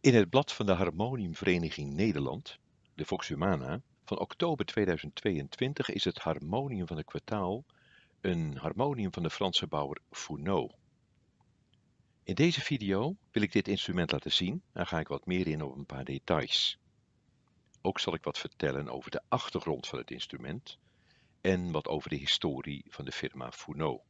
In het blad van de Harmoniumvereniging Nederland, de Vox Humana, van oktober 2022 is het harmonium van het kwartaal een harmonium van de Franse bouwer Fourneau. In deze video wil ik dit instrument laten zien en ga ik wat meer in op een paar details. Ook zal ik wat vertellen over de achtergrond van het instrument en wat over de historie van de firma Fourneau.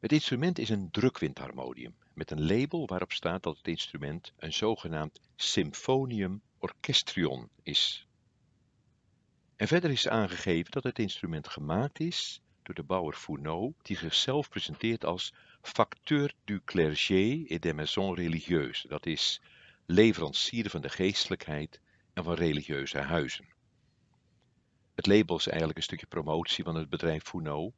Het instrument is een drukwindharmonium met een label waarop staat dat het instrument een zogenaamd symphonium orchestrion is. En verder is aangegeven dat het instrument gemaakt is door de bouwer Fourneau, die zichzelf presenteert als facteur du clergé et des maisons religieuses, dat is leverancier van de geestelijkheid en van religieuze huizen. Het label is eigenlijk een stukje promotie van het bedrijf Fourneau,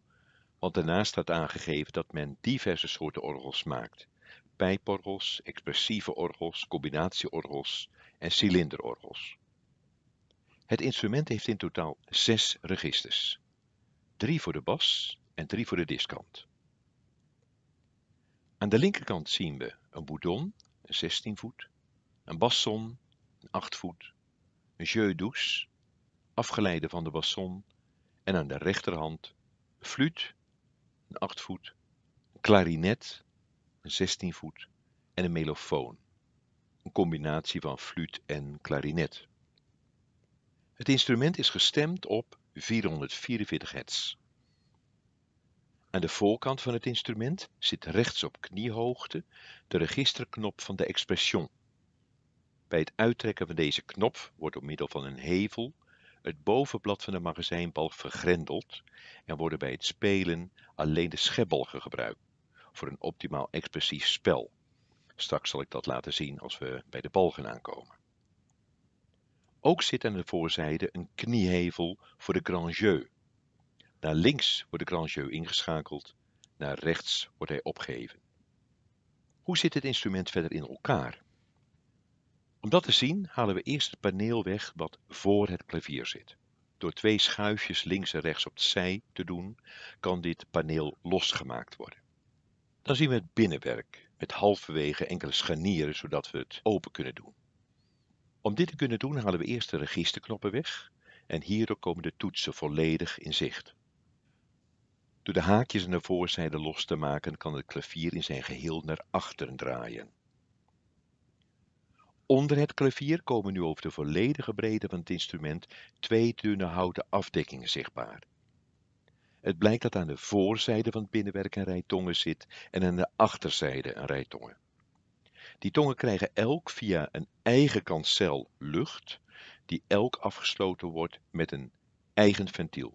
want daarnaast staat aangegeven dat men diverse soorten orgels maakt pijporgels, expressieve orgels, combinatieorgels en cilinderorgels. Het instrument heeft in totaal zes registers. Drie voor de bas en drie voor de diskant. Aan de linkerkant zien we een boudon, een 16 voet, een basson, een 8 voet, een jeu douce, afgeleide van de basson, en aan de rechterhand een een 8 voet, een clarinet een 16 voet en een melofoon, een combinatie van fluit en klarinet. Het instrument is gestemd op 444 hertz. Aan de voorkant van het instrument zit rechts op kniehoogte de registerknop van de expression. Bij het uittrekken van deze knop wordt door middel van een hevel het bovenblad van de magazijnbal vergrendeld en worden bij het spelen alleen de schebbalgen gebruikt voor een optimaal expressief spel. Straks zal ik dat laten zien als we bij de balgen aankomen. Ook zit aan de voorzijde een kniehevel voor de grand jeu. Naar links wordt de grand jeu ingeschakeld, naar rechts wordt hij opgeheven. Hoe zit het instrument verder in elkaar? Om dat te zien halen we eerst het paneel weg wat voor het klavier zit. Door twee schuifjes links en rechts op de zij te doen, kan dit paneel losgemaakt worden. Dan zien we het binnenwerk met halverwege enkele scharnieren zodat we het open kunnen doen. Om dit te kunnen doen halen we eerst de registerknoppen weg en hierdoor komen de toetsen volledig in zicht. Door de haakjes aan de voorzijde los te maken kan het klavier in zijn geheel naar achteren draaien. Onder het klavier komen nu over de volledige breedte van het instrument twee dunne houten afdekkingen zichtbaar. Het blijkt dat aan de voorzijde van het binnenwerk een rij tongen zit en aan de achterzijde een rij tongen. Die tongen krijgen elk via een eigen kansel lucht, die elk afgesloten wordt met een eigen ventiel.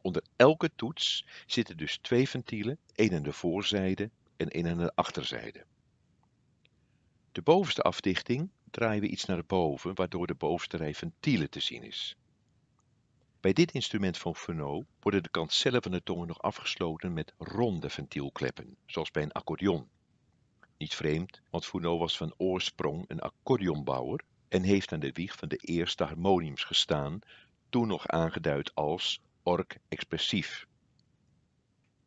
Onder elke toets zitten dus twee ventielen, één aan de voorzijde en één aan de achterzijde. De bovenste afdichting draaien we iets naar boven, waardoor de bovenste rij ventielen te zien is. Bij dit instrument van Fenot worden de kantcellen van de tongen nog afgesloten met ronde ventielkleppen, zoals bij een accordeon. Niet vreemd, want Fenot was van oorsprong een accordeonbouwer en heeft aan de wieg van de eerste harmoniums gestaan, toen nog aangeduid als orc expressief.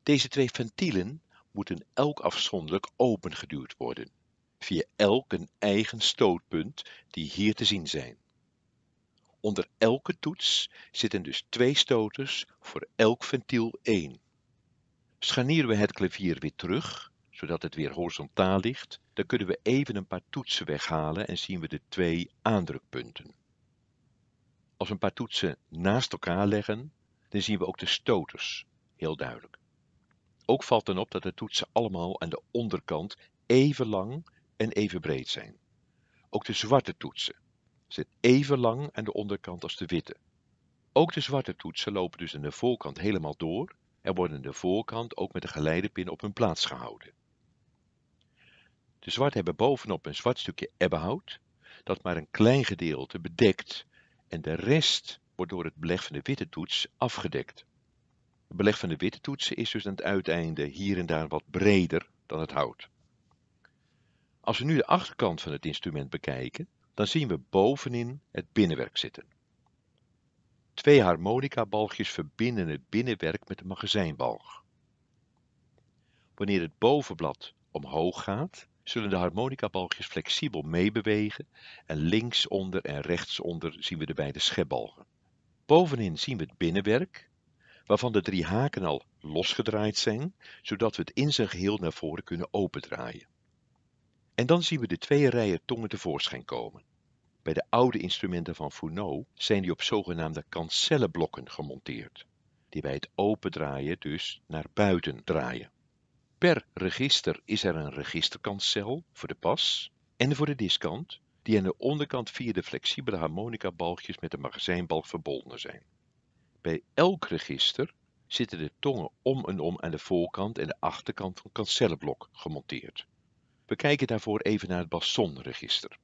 Deze twee ventielen moeten elk afzonderlijk opengeduwd worden, via elk een eigen stootpunt die hier te zien zijn. Onder elke toets zitten dus twee stoters, voor elk ventiel één. Scharnieren we het klavier weer terug, zodat het weer horizontaal ligt, dan kunnen we even een paar toetsen weghalen en zien we de twee aandrukpunten. Als we een paar toetsen naast elkaar leggen, dan zien we ook de stoters, heel duidelijk. Ook valt dan op dat de toetsen allemaal aan de onderkant even lang en even breed zijn. Ook de zwarte toetsen zijn even lang aan de onderkant als de witte. Ook de zwarte toetsen lopen dus aan de voorkant helemaal door en worden aan de voorkant ook met de geleidepin op hun plaats gehouden. De zwarte hebben bovenop een zwart stukje ebbenhout, dat maar een klein gedeelte bedekt en de rest wordt door het beleg van de witte toets afgedekt. Het beleg van de witte toetsen is dus aan het uiteinde hier en daar wat breder dan het hout. Als we nu de achterkant van het instrument bekijken, dan zien we bovenin het binnenwerk zitten. Twee harmonicabalgjes verbinden het binnenwerk met de magazijnbalg. Wanneer het bovenblad omhoog gaat, zullen de harmonicabalgjes flexibel meebewegen en linksonder en rechtsonder zien we de beide schepbalgen. Bovenin zien we het binnenwerk, waarvan de drie haken al losgedraaid zijn, zodat we het in zijn geheel naar voren kunnen opendraaien. En dan zien we de twee rijen tongen tevoorschijn komen. Bij de oude instrumenten van Foucault zijn die op zogenaamde kancellenblokken gemonteerd, die bij het opendraaien dus naar buiten draaien. Per register is er een registerkancel voor de pas en voor de diskant, die aan de onderkant via de flexibele harmonica-balkjes met de magazijnbalk verbonden zijn. Bij elk register zitten de tongen om en om aan de voorkant en de achterkant van het kancellenblok gemonteerd. We kijken daarvoor even naar het bassonregister.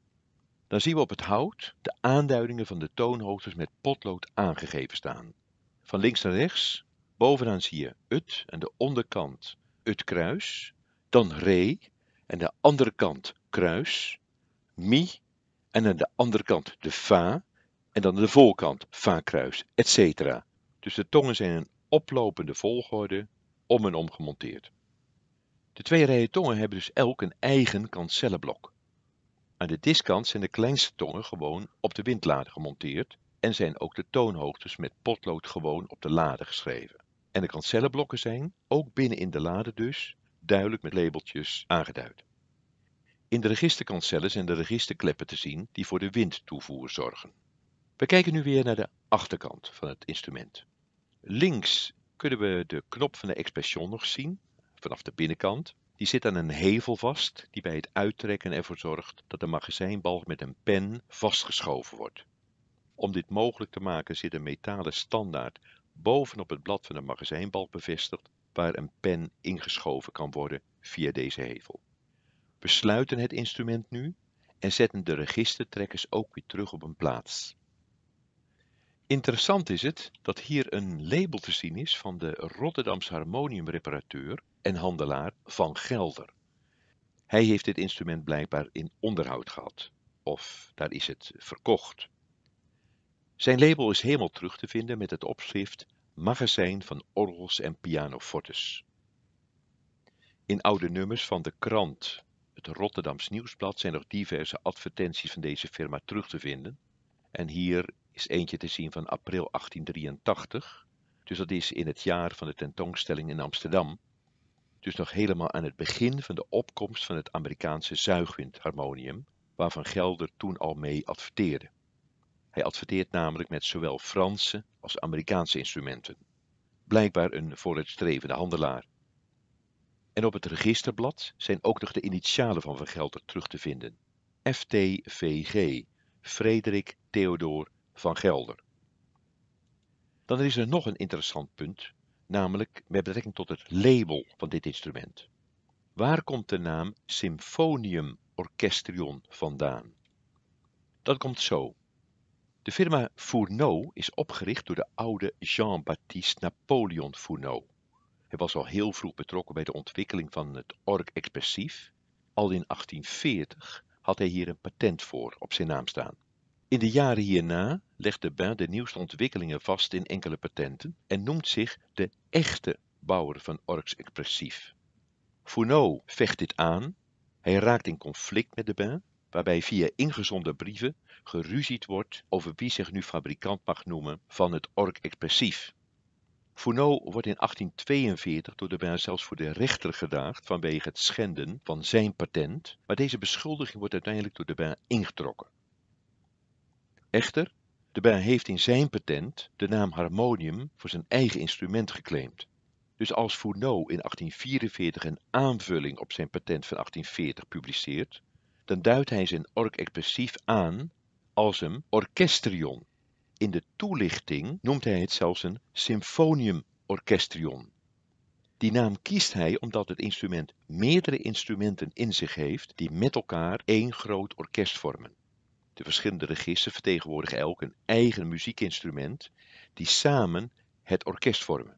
Dan zien we op het hout de aanduidingen van de toonhoogtes met potlood aangegeven staan. Van links naar rechts, bovenaan zie je ut en de onderkant ut kruis, dan re en de andere kant kruis, mi en aan de andere kant de fa en dan de voorkant fa kruis, etc. Dus de tongen zijn een oplopende volgorde om en om gemonteerd. De twee rijen tongen hebben dus elk een eigen kancellenblok. Aan de diskant zijn de kleinste tongen gewoon op de windlader gemonteerd en zijn ook de toonhoogtes met potlood gewoon op de lade geschreven. En de kancellenblokken zijn, ook binnen in de lade dus, duidelijk met labeltjes aangeduid. In de registerkancellen zijn de registerkleppen te zien die voor de windtoevoer zorgen. We kijken nu weer naar de achterkant van het instrument. Links kunnen we de knop van de expression nog zien, vanaf de binnenkant. Die zit aan een hevel vast, die bij het uittrekken ervoor zorgt dat de magazijnbalg met een pen vastgeschoven wordt. Om dit mogelijk te maken zit een metalen standaard bovenop het blad van de magazijnbalg bevestigd, waar een pen ingeschoven kan worden via deze hevel. We sluiten het instrument nu en zetten de registertrekkers ook weer terug op hun plaats. Interessant is het dat hier een label te zien is van de Rotterdamse harmoniumreparateur en handelaar van Gelder. Hij heeft dit instrument blijkbaar in onderhoud gehad, of daar is het verkocht. Zijn label is helemaal terug te vinden met het opschrift Magazijn van orgels en pianofortes. In oude nummers van de krant, het Rotterdams Nieuwsblad, zijn nog diverse advertenties van deze firma terug te vinden. En hier is eentje te zien van april 1883, dus dat is in het jaar van de tentoonstelling in Amsterdam, dus nog helemaal aan het begin van de opkomst van het Amerikaanse zuigwindharmonium, waarvan Gelder toen al mee adverteerde. Hij adverteert namelijk met zowel Franse als Amerikaanse instrumenten. Blijkbaar een vooruitstrevende handelaar. En op het registerblad zijn ook nog de initialen van Van Gelder terug te vinden. FTVG, Frederik Theodor van Gelder. Dan is er nog een interessant punt namelijk met betrekking tot het label van dit instrument. Waar komt de naam Symphonium Orchestrion vandaan? Dat komt zo. De firma Fourneau is opgericht door de oude Jean-Baptiste Napoleon Fourneau. Hij was al heel vroeg betrokken bij de ontwikkeling van het org expressief. Al in 1840 had hij hier een patent voor op zijn naam staan. In de jaren hierna legt de Bain de nieuwste ontwikkelingen vast in enkele patenten en noemt zich de echte bouwer van Orks Expressief. Fourneau vecht dit aan, hij raakt in conflict met de Bain, waarbij via ingezonden brieven geruzied wordt over wie zich nu fabrikant mag noemen van het Ork Expressief. Fourneau wordt in 1842 door de Bain zelfs voor de rechter gedaagd vanwege het schenden van zijn patent, maar deze beschuldiging wordt uiteindelijk door de Bain ingetrokken. Echter, de heeft in zijn patent de naam harmonium voor zijn eigen instrument geclaimd. Dus als Fourneau in 1844 een aanvulling op zijn patent van 1840 publiceert, dan duidt hij zijn ork expressief aan als een orchestrion. In de toelichting noemt hij het zelfs een symfonium orchestrion. Die naam kiest hij omdat het instrument meerdere instrumenten in zich heeft die met elkaar één groot orkest vormen. De verschillende registers vertegenwoordigen elk een eigen muziekinstrument die samen het orkest vormen.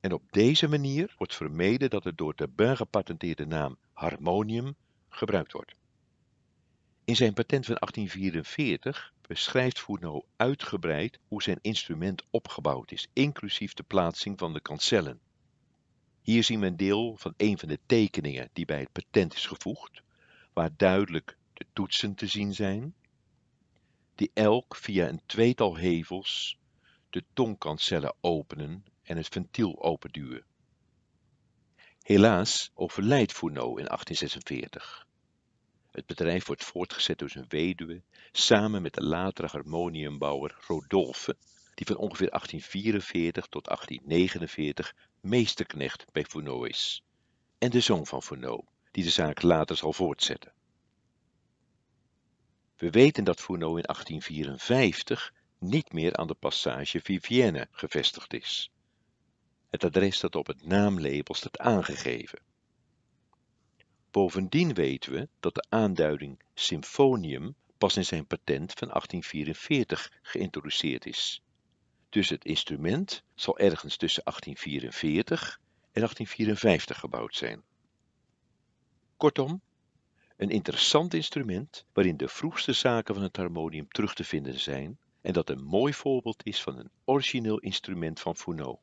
En op deze manier wordt vermeden dat het door de Debun gepatenteerde naam harmonium gebruikt wordt. In zijn patent van 1844 beschrijft Fourneau uitgebreid hoe zijn instrument opgebouwd is, inclusief de plaatsing van de kancellen. Hier zien we een deel van een van de tekeningen die bij het patent is gevoegd, waar duidelijk de toetsen te zien zijn, die elk via een tweetal hevels de tongkancellen openen en het ventiel openduwen. Helaas overlijdt Fourneau in 1846. Het bedrijf wordt voortgezet door zijn weduwe, samen met de latere harmoniumbouwer Rodolphe, die van ongeveer 1844 tot 1849 meesterknecht bij Fourneau is, en de zoon van Fourneau, die de zaak later zal voortzetten. We weten dat Fourneau in 1854 niet meer aan de passage Vivienne gevestigd is. Het adres dat op het naamlabel staat aangegeven. Bovendien weten we dat de aanduiding symfonium pas in zijn patent van 1844 geïntroduceerd is. Dus het instrument zal ergens tussen 1844 en 1854 gebouwd zijn. Kortom, een interessant instrument waarin de vroegste zaken van het harmonium terug te vinden zijn en dat een mooi voorbeeld is van een origineel instrument van Fourneau.